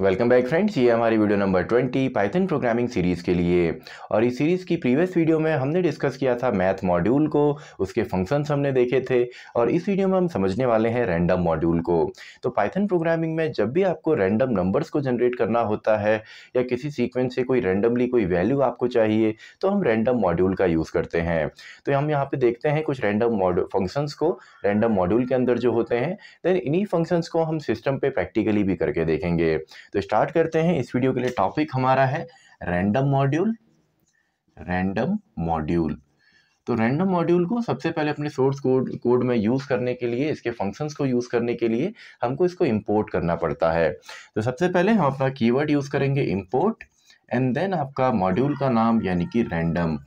welcome back friends ये हमारी video number 20 python programming series के लिए और इस सीरीज़ की प्रीवियस वीडियो में हमने डिस्कस किया था मैथ मॉड्यूल को उसके फंक्शंस हमने देखे थे और इस वीडियो में हम समझने वाले हैं रैंडम मॉड्यूल को तो पाइथन प्रोग्रामिंग में जब भी आपको रैंडम नंबर्स को जनरेट करना होता है या किसी सीक्वेंस से कोई रैंडमली कोई वैल्यू आपको चाहिए तो हम रैंडम मॉड्यूल का यूज़ करते हैं तो हम यहाँ पर देखते हैं कुछ रैंडम फंक्शंस को रैंडम मॉड्यूल के अंदर जो होते हैं देन इन्हीं फंक्शंस को हम सिस्टम पर प्रैक्टिकली भी करके देखेंगे तो स्टार्ट करते हैं इस वीडियो के लिए टॉपिक हमारा है रैंडम मॉड्यूल रैंडम मॉड्यूल तो रैंडम मॉड्यूल को सबसे पहले अपने सोर्स कोड कोड में यूज़ करने के लिए इसके फंक्शंस को यूज़ करने के लिए हमको इसको इंपोर्ट करना पड़ता है तो सबसे पहले हम अपना कीवर्ड यूज़ करेंगे इंपोर्ट एंड देन आपका मॉड्यूल का नाम यानी कि रैंडम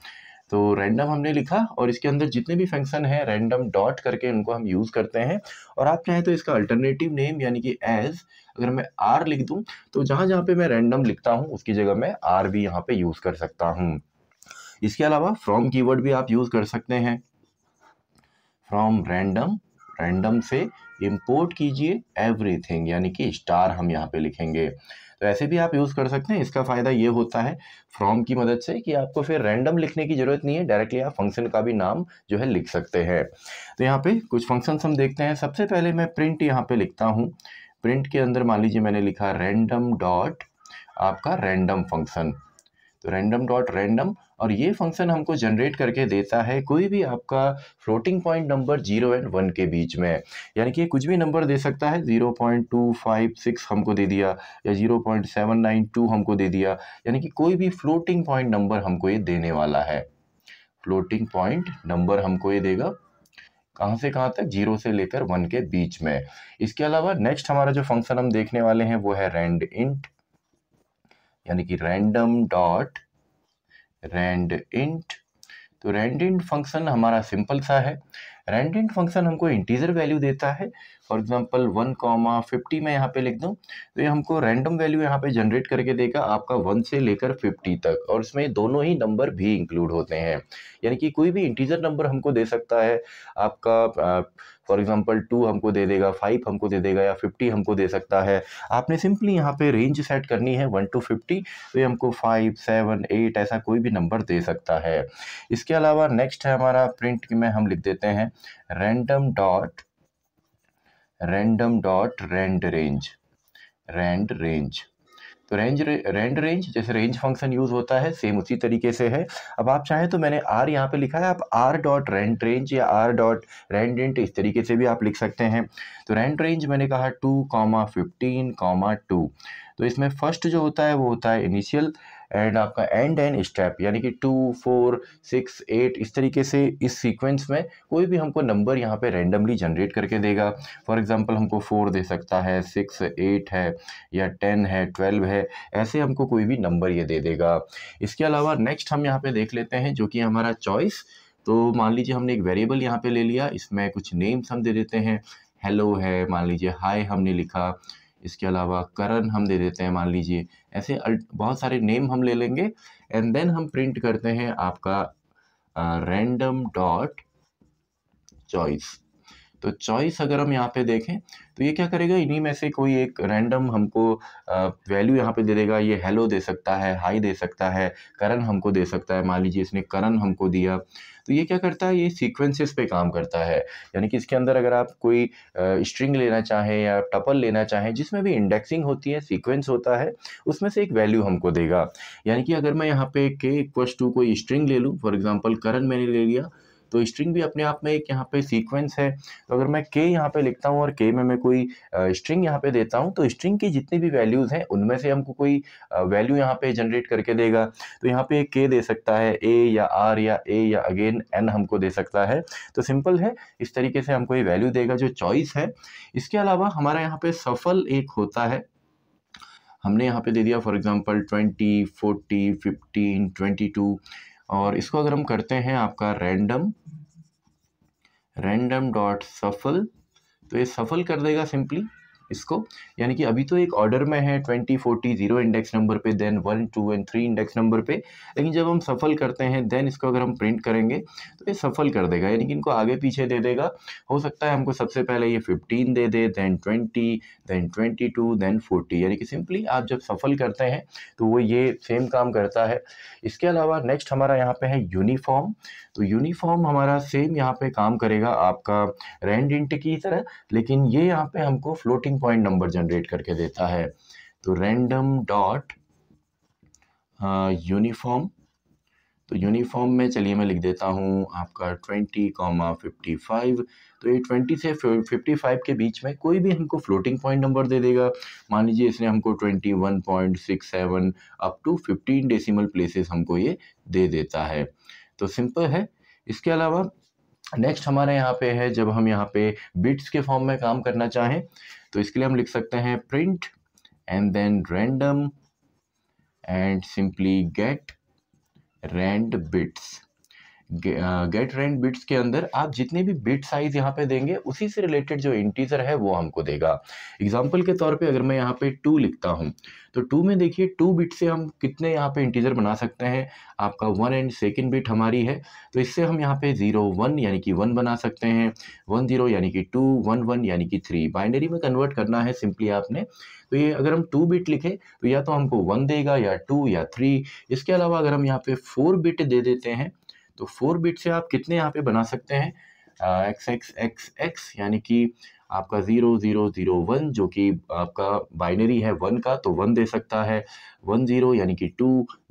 तो रैंडम हमने लिखा और इसके अंदर जितने भी फंक्शन हैं रैंडम डॉट करके उनको हम यूज़ करते हैं और आप चाहें तो इसका अल्टरनेटिव नेम यानी कि एज अगर मैं आर लिख दूँ तो जहाँ जहाँ पे मैं रैंडम लिखता हूँ उसकी जगह मैं आर भी यहाँ पे यूज़ कर सकता हूँ इसके अलावा फ्रॉम कीवर्ड भी आप यूज़ कर सकते हैं फ्रॉम रैंडम रैंडम से इम्पोर्ट कीजिए एवरीथिंग यानी कि स्टार हम यहाँ पे लिखेंगे तो ऐसे भी आप यूज़ कर सकते हैं इसका फ़ायदा ये होता है फ्रॉम की मदद से कि आपको फिर रैंडम लिखने की ज़रूरत नहीं है डायरेक्टली आप फंक्शन का भी नाम जो है लिख सकते हैं तो यहाँ पे कुछ फंक्शंस हम देखते हैं सबसे पहले मैं प्रिंट यहाँ पे लिखता हूँ प्रिंट के अंदर मान लीजिए मैंने लिखा रैंडम डॉट आपका रैंडम फंक्शन तो रैंडम डॉट रैंडम और ये फंक्शन हमको जनरेट करके देता है कोई भी आपका floating point number zero and one के बीच में यानी कि कुछ भी नंबर दे सकता है zero point two five six हमको दे दिया या zero point seven nine two हमको दे दिया यानी कि कोई भी फ्लोटिंग पॉइंट नंबर हमको ये देने वाला है फ्लोटिंग पॉइंट नंबर हमको ये देगा कहाँ से कहाँ तक जीरो से लेकर वन के बीच में इसके अलावा नेक्स्ट हमारा जो फंक्शन हम देखने वाले हैं वो है रेंड इंट यानी कि रैंडम डॉट रेंड इंट तो रेंड इंट फंक्शन हमारा सिंपल सा है रेंडेंट फंक्शन हमको इंटीजर वैल्यू देता है for example one comma fifty मैं यहाँ पे लिख दूँ तो ये हमको रैंडम वैल्यू यहाँ पे जनरेट करके देगा आपका वन से लेकर फिफ्टी तक और इसमें दोनों ही नंबर भी इंक्लूड होते हैं यानी कि कोई भी इंटीजर नंबर हमको दे सकता है आपका फॉर एग्जाम्पल टू हमको दे देगा फाइव हमको दे देगा या फिफ्टी हमको दे सकता है आपने सिंपली यहाँ पे रेंज सेट करनी है वन टू फिफ्टी तो ये हमको फाइव सेवन एट ऐसा कोई भी नंबर दे सकता है इसके अलावा नेक्स्ट है हमारा प्रिंट में हम लिख देते हैं random dot random dot randrange randrange तो रेंज रेंड रेंज जैसे रेंज फंक्शन यूज होता है सेम उसी तरीके से है अब आप चाहें तो मैंने आर यहाँ पे लिखा है आप आर डॉट रेंट रेंज या आर डॉट रेंड इंट इस तरीके से भी आप लिख सकते हैं तो रेंट रेंज मैंने कहा two comma fifteen comma two तो इसमें फर्स्ट जो होता है वो होता है इनिशियल एंड आपका एंड एंड स्टेप यानी कि टू फोर सिक्स एट इस तरीके से इस सीक्वेंस में कोई भी हमको नंबर यहाँ पे रेंडमली जनरेट करके देगा फॉर एग्जांपल हमको फोर दे सकता है सिक्स एट है या टेन है ट्वेल्व है ऐसे हमको कोई भी नंबर ये दे देगा इसके अलावा नेक्स्ट हम यहाँ पे देख लेते हैं जो कि हमारा चॉइस तो मान लीजिए हमने एक वेरिएबल यहाँ पर ले लिया इसमें कुछ नेम्स हम दे देते हैं हेलो है मान लीजिए हाई हमने लिखा इसके अलावा करण हम दे देते हैं मान लीजिए ऐसे बहुत सारे नेम हम ले लेंगे एंड देन हम प्रिंट करते हैं आपका रैंडम डॉट चॉइस तो चॉइस अगर हम यहाँ पे देखें तो ये क्या करेगा इन्हीं में से कोई एक रैंडम हमको वैल्यू यहाँ पे दे देगा ये हेलो दे सकता है हाई दे सकता है करण हमको दे सकता है मान लीजिए इसने करण हमको दिया तो ये क्या करता है ये सीक्वेंसेस पे काम करता है यानी कि इसके अंदर अगर आप कोई स्ट्रिंग लेना चाहें या टपल लेना चाहें जिसमें भी इंडेक्सिंग होती है सीक्वेंस होता है उसमें से एक वैल्यू हमको देगा यानी कि अगर मैं यहाँ पे के इक्व टू कोई स्ट्रिंग ले लूँ फॉर एग्जाम्पल करण मैंने ले लिया तो स्ट्रिंग भी अपने आप में एक यहाँ पे सीक्वेंस है तो अगर मैं के यहाँ पे लिखता हूँ और के में मैं कोई स्ट्रिंग यहाँ पे देता हूँ तो स्ट्रिंग की जितनी भी वैल्यूज़ हैं उनमें से हमको कोई वैल्यू यहाँ पे जनरेट करके देगा तो यहाँ पे के दे सकता है ए या आर या ए या अगेन एन हमको दे सकता है तो सिंपल है इस तरीके से हमको ये वैल्यू देगा जो चॉइस है इसके अलावा हमारा यहाँ पे सफल एक होता है हमने यहाँ पे दे दिया for example twenty forty fifteen twenty two और इसको अगर हम करते हैं आपका रैंडम रैंडम डॉट सफल तो ये सफल कर देगा सिंपली इसको यानी कि अभी तो एक ऑर्डर में है twenty forty zero index number पे then one two and three index number पे लेकिन जब हम सफल करते हैं देन इसको अगर हम प्रिंट करेंगे तो ये सफल कर देगा यानी कि इनको आगे पीछे दे देगा हो सकता है हमको सबसे पहले ये फिफ्टीन दे दे then twenty then twenty two then forty यानी कि सिंपली आप जब सफल करते हैं तो वो ये सेम काम करता है इसके अलावा नेक्स्ट हमारा यहाँ पे है यूनिफॉर्म तो यूनिफॉर्म हमारा सेम यहाँ पे काम करेगा आपका रेंड इंट की तरह लेकिन ये यहाँ पे हमको फ्लोटिंग पॉइंट नंबर जनरेट करके देता है तो रेंडम डॉट यूनिफॉर्म तो यूनिफॉर्म में चलिए मैं लिख देता हूँ आपका ट्वेंटी कॉमा फिफ्टी फाइव तो ये ट्वेंटी से फिफ्टी फाइव के बीच में कोई भी हमको फ्लोटिंग पॉइंट नंबर दे देगा मान लीजिए इसने हमको twenty one point six seven up to fifteen decimal places हमको ये दे देता है तो सिंपल है इसके अलावा नेक्स्ट हमारे यहाँ पे है जब हम यहाँ पे बिट्स के फॉर्म में काम करना चाहें तो इसके लिए हम लिख सकते हैं print and then random and simply getrandbits getrandbits के अंदर आप जितने भी बिट साइज यहाँ पे देंगे उसी से रिलेटेड जो इंटीजर है वो हमको देगा एग्जाम्पल के तौर पे अगर मैं यहाँ पे टू लिखता हूँ तो टू में देखिए टू बिट से हम कितने यहाँ पे इंटीजर बना सकते हैं आपका वन एंड सेकेंड बिट हमारी है तो इससे हम यहाँ पे जीरो वन यानी कि वन बना सकते हैं वन जीरो यानी कि टू वन वन यानी कि थ्री बाइनरी में कन्वर्ट करना है सिंपली आपने तो ये अगर हम टू बिट लिखें तो या तो हमको वन देगा या टू या थ्री इसके अलावा अगर हम यहाँ पे फोर बिट दे देते हैं तो फोर बिट से आप कितने यहाँ पे बना सकते हैं एक्स एक्स एक्स एक्स यानी कि आपका ज़ीरो ज़ीरो ज़ीरो वन जो कि आपका बाइनरी है वन का तो वन दे सकता है वन ज़ीरो यानी कि टू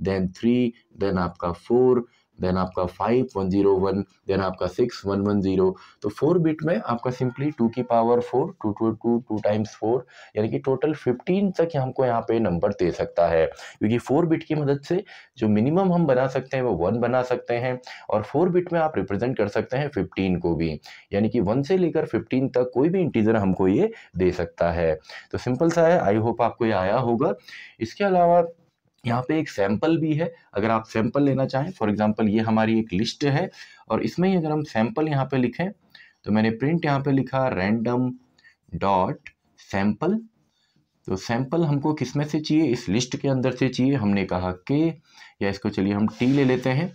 देन थ्री देन आपका फोर देन आपका five one zero one then आपका सिक्स वन वन जीरो तो फोर बिट में आपका सिंपली टू की power four two two two two times four यानी कि टोटल फिफ्टीन तक हमको यहाँ पे नंबर दे सकता है क्योंकि फोर बिट की मदद से जो मिनिमम हम बना सकते हैं वो वन बना सकते हैं और फोर बिट में आप रिप्रेजेंट कर सकते हैं फिफ्टीन को भी यानी कि वन से लेकर फिफ्टीन तक कोई भी इंटीजर हमको ये दे सकता है तो सिंपल सा है आई होप आपको ये आया होगा इसके अलावा यहाँ पे एक सैंपल भी है अगर आप सैंपल लेना चाहें फॉर एग्जाम्पल ये हमारी एक लिस्ट है और इसमें ही अगर हम सैंपल यहाँ पे लिखें तो मैंने प्रिंट यहाँ पे लिखा रैंडम डॉट सैंपल तो सैंपल हमको किस में से चाहिए इस लिस्ट के अंदर से चाहिए हमने कहा के या इसको चलिए हम टी ले लेते हैं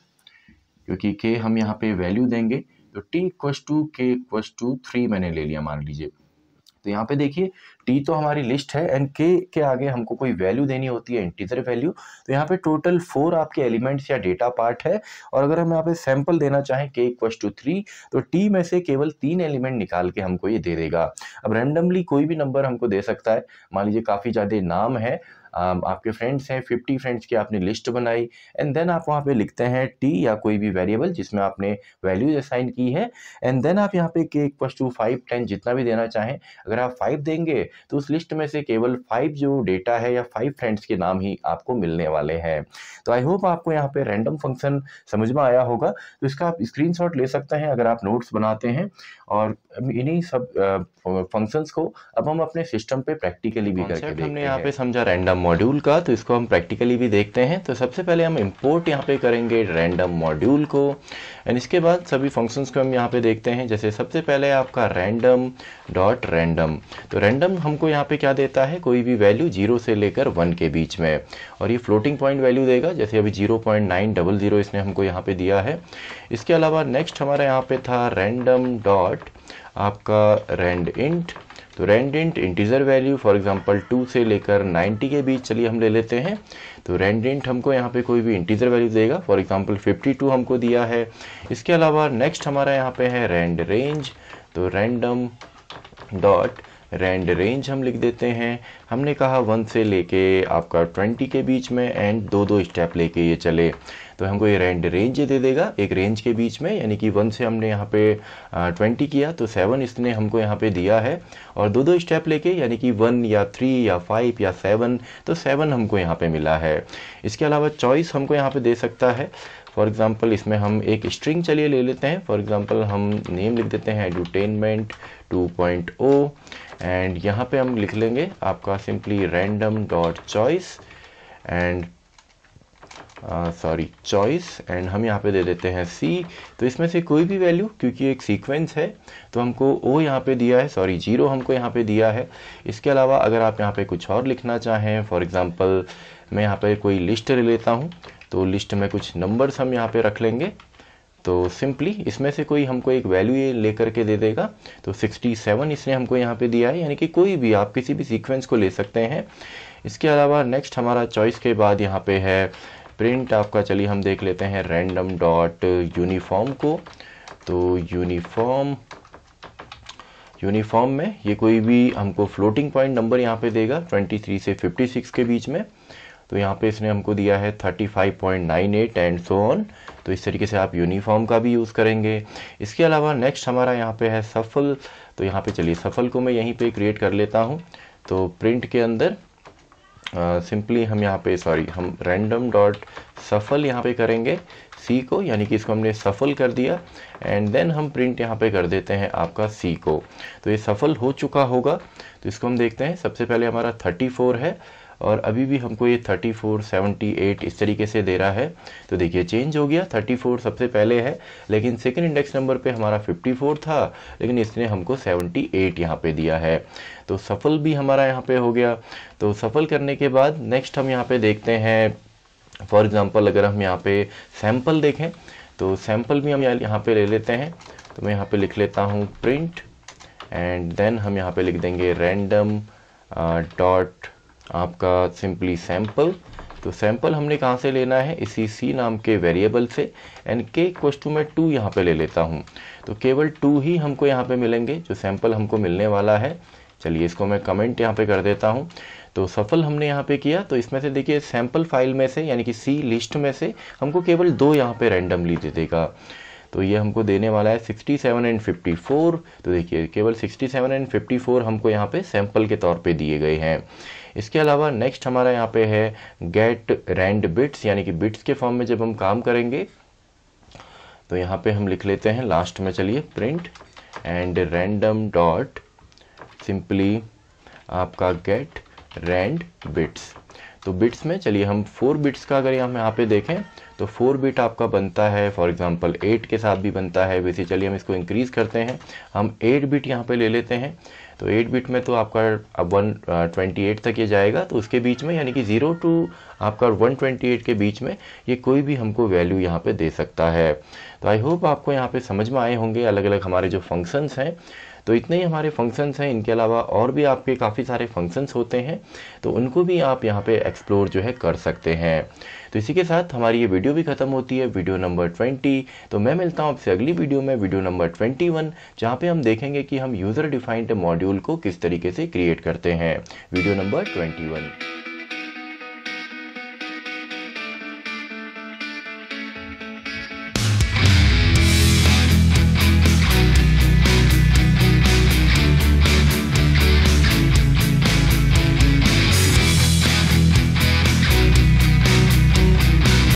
क्योंकि के हम यहाँ पे वैल्यू देंगे तो टी इक्व टू के इक्व टू थ्री मैंने ले लिया मान लीजिए तो यहाँ पे देखिए टी तो हमारी लिस्ट है एंड के के आगे हमको कोई वैल्यू देनी होती है इंटीजर वैल्यू तो यहाँ पे टोटल फोर आपके एलिमेंट्स या डेटा पार्ट है और अगर हम यहाँ पे सैंपल देना चाहें के इक्वस टू थ्री तो टी में से केवल तीन एलिमेंट निकाल के हमको ये दे देगा अब रैंडमली कोई भी नंबर हमको दे सकता है मान लीजिए काफ़ी ज़्यादा नाम है Um, आपके फ्रेंड्स हैं फिफ्टी फ्रेंड्स की आपने लिस्ट बनाई एंड देन आप वहाँ पे लिखते हैं टी या कोई भी वेरिएबल जिसमें आपने वैल्यूज असाइन की है एंड देन आप यहाँ पे के प्लस टू फाइव टेन जितना भी देना चाहें अगर आप फाइव देंगे तो उस लिस्ट में से केवल फाइव जो डेटा है या फाइव फ्रेंड्स के नाम ही आपको मिलने वाले हैं तो आई होप आपको यहाँ पे रैंडम फंक्शन समझ में आया होगा तो इसका आप स्क्रीन ले सकते हैं अगर आप नोट्स बनाते हैं और इन्हीं सब फंक्शंस को अब हम अपने सिस्टम पे प्रैक्टिकली भी करके हमने यहाँ पे समझा रैंडम मॉड्यूल का तो इसको हम प्रैक्टिकली भी देखते हैं तो सबसे पहले हम इम्पोर्ट यहाँ पे करेंगे रैंडम मॉड्यूल को एंड इसके बाद सभी फंक्शंस को हम यहाँ पे देखते हैं जैसे सबसे पहले आपका रैंडम डॉट रैंडम तो रैंडम हमको यहाँ पे क्या देता है कोई भी वैल्यू जीरो से लेकर वन के बीच में और ये फ्लोटिंग पॉइंट वैल्यू देगा जैसे अभी zero point nine double zero इसने हमको यहाँ पे दिया है इसके अलावा नेक्स्ट हमारे यहाँ पे था रैंडम डॉट आपका रेंड इंट तो randint integer value for example two से लेकर नाइन्टी के बीच चलिए हम ले लेते हैं तो रेंडेंट हमको यहाँ पे कोई भी इंटीजर वैल्यू देगा फॉर एग्जांपल 52 हमको दिया है इसके अलावा नेक्स्ट हमारा यहाँ पे है रेंड रेंज तो रैंडम डॉट रेंड रेंज हम लिख देते हैं हमने कहा वन से लेके आपका ट्वेंटी के बीच में एंड दो दो स्टेप लेके ये चले तो हमको ये रेंट रेंज दे देगा एक रेंज के बीच में यानी कि वन से हमने यहाँ पे ट्वेंटी किया तो सेवन इसने हमको यहाँ पे दिया है और दो दो स्टेप लेके यानी कि वन या थ्री या फाइव या सेवन तो सेवन हमको यहाँ पे मिला है इसके अलावा चॉइस हमको यहाँ पे दे सकता है फॉर एग्ज़ाम्पल इसमें हम एक स्ट्रिंग चलिए ले लेते हैं फॉर एग्ज़ाम्पल हम नेम लिख देते हैं एडुटेनमेंट 2.0 एंड यहाँ पे हम लिख लेंगे आपका simply random dot choice and sorry choice and हम यहाँ पे दे देते हैं सी तो इसमें से कोई भी वैल्यू क्योंकि एक सीक्वेंस है तो हमको ओ यहाँ पे दिया है सॉरी जीरो हमको यहाँ पे दिया है इसके अलावा अगर आप यहाँ पे कुछ और लिखना चाहें फॉर एग्ज़ाम्पल मैं यहाँ पे कोई लिस्ट ले लेता हूँ तो लिस्ट में कुछ नंबर्स हम यहाँ पर रख लेंगे तो सिंपली इसमें से कोई हमको एक वैल्यू ये ले करके दे देगा तो 67 इसने हमको यहाँ पे दिया है यानी कि कोई भी आप किसी भी सीक्वेंस को ले सकते हैं इसके अलावा नेक्स्ट हमारा चॉइस के बाद यहाँ पे है प्रिंट आपका चलिए हम देख लेते हैं रैंडम डॉट यूनिफॉर्म को तो यूनिफॉर्म यूनिफॉर्म में ये कोई भी हमको फ्लोटिंग पॉइंट नंबर यहाँ पे देगा 23 से 56 के बीच में तो यहाँ पे इसने हमको दिया है 35.98 एंड सो ऑन तो इस तरीके से आप यूनिफॉर्म का भी यूज़ करेंगे इसके अलावा नेक्स्ट हमारा यहाँ पे है सफल तो यहाँ पे चलिए सफल को मैं यहीं पे क्रिएट कर लेता हूँ तो प्रिंट के अंदर सिंपली uh, हम यहाँ पे सॉरी हम रैंडम डॉट सफल यहाँ पे करेंगे सी को यानी कि इसको हमने सफल कर दिया एंड देन हम प्रिंट यहाँ पे कर देते हैं आपका सी को तो ये सफल हो चुका होगा तो इसको हम देखते हैं सबसे पहले हमारा 34 है और अभी भी हमको ये थर्टी फोर सेवेंटी एट इस तरीके से दे रहा है तो देखिए चेंज हो गया थर्टी फोर सबसे पहले है लेकिन सेकेंड इंडेक्स नंबर पर हमारा फिफ्टी फोर था लेकिन इसने हमको सेवेंटी एट यहाँ पर दिया है तो सफल भी हमारा यहाँ पे हो गया तो सफल करने के बाद नेक्स्ट हम यहाँ पे देखते हैं फॉर एग्ज़ाम्पल अगर हम यहाँ पे सैम्पल देखें तो सैम्पल भी हम यहाँ पर ले लेते हैं तो मैं यहाँ पे लिख लेता हूँ प्रिंट एंड देन हम यहाँ पे लिख देंगे रैंडम डॉट uh, आपका सिंपली सैंपल तो सैंपल हमने कहाँ से लेना है इसी सी नाम के वेरिएबल से एंड के क्वेश्चन में टू यहाँ पे ले लेता हूँ तो केवल टू ही हमको यहाँ पे मिलेंगे जो सैंपल हमको मिलने वाला है चलिए इसको मैं कमेंट यहाँ पे कर देता हूँ तो सफल हमने यहाँ पे किया तो इसमें से देखिए सैंपल फाइल में से यानी कि सी लिस्ट में से हमको केवल दो यहाँ पर रैंडमली दे देगा तो ये हमको देने वाला है 67 एंड 54 तो देखिए केवल 67 एंड 54 हमको यहाँ पे सैंपल के तौर पे दिए गए हैं इसके अलावा नेक्स्ट हमारा यहाँ पे है गेट रेंड बिट्स यानी कि बिट्स के फॉर्म में जब हम काम करेंगे तो यहाँ पे हम लिख लेते हैं लास्ट में चलिए print and random dot simply आपका गेट रेंड बिट्स तो बिट्स में चलिए हम फोर बिट्स का अगर हम यहाँ पे देखें तो फोर बिट आपका बनता है फॉर एग्जांपल एट के साथ भी बनता है वैसे चलिए हम इसको इंक्रीज़ करते हैं हम एट बिट यहाँ पे ले लेते हैं तो एट बिट में तो आपका अब वन ट्वेंटी एट तक ये जाएगा तो उसके बीच में यानी कि ज़ीरो टू आपका वन ट्वेंटी एट के बीच में ये कोई भी हमको वैल्यू यहाँ पे दे सकता है तो आई होप आपको यहाँ पे समझ में आए होंगे अलग अलग हमारे जो फंक्शंस हैं तो इतने ही हमारे फंक्शंस हैं इनके अलावा और भी आपके काफ़ी सारे फंक्शंस होते हैं तो उनको भी आप यहाँ पे एक्सप्लोर जो है कर सकते हैं तो इसी के साथ हमारी ये वीडियो भी ख़त्म होती है वीडियो नंबर ट्वेंटी तो मैं मिलता हूँ आपसे अगली वीडियो में वीडियो नंबर ट्वेंटी वन जहाँ पर हम देखेंगे कि हम यूज़र डिफाइंड मॉड्यूल को किस तरीके से क्रिएट करते हैं वीडियो नंबर ट्वेंटी वन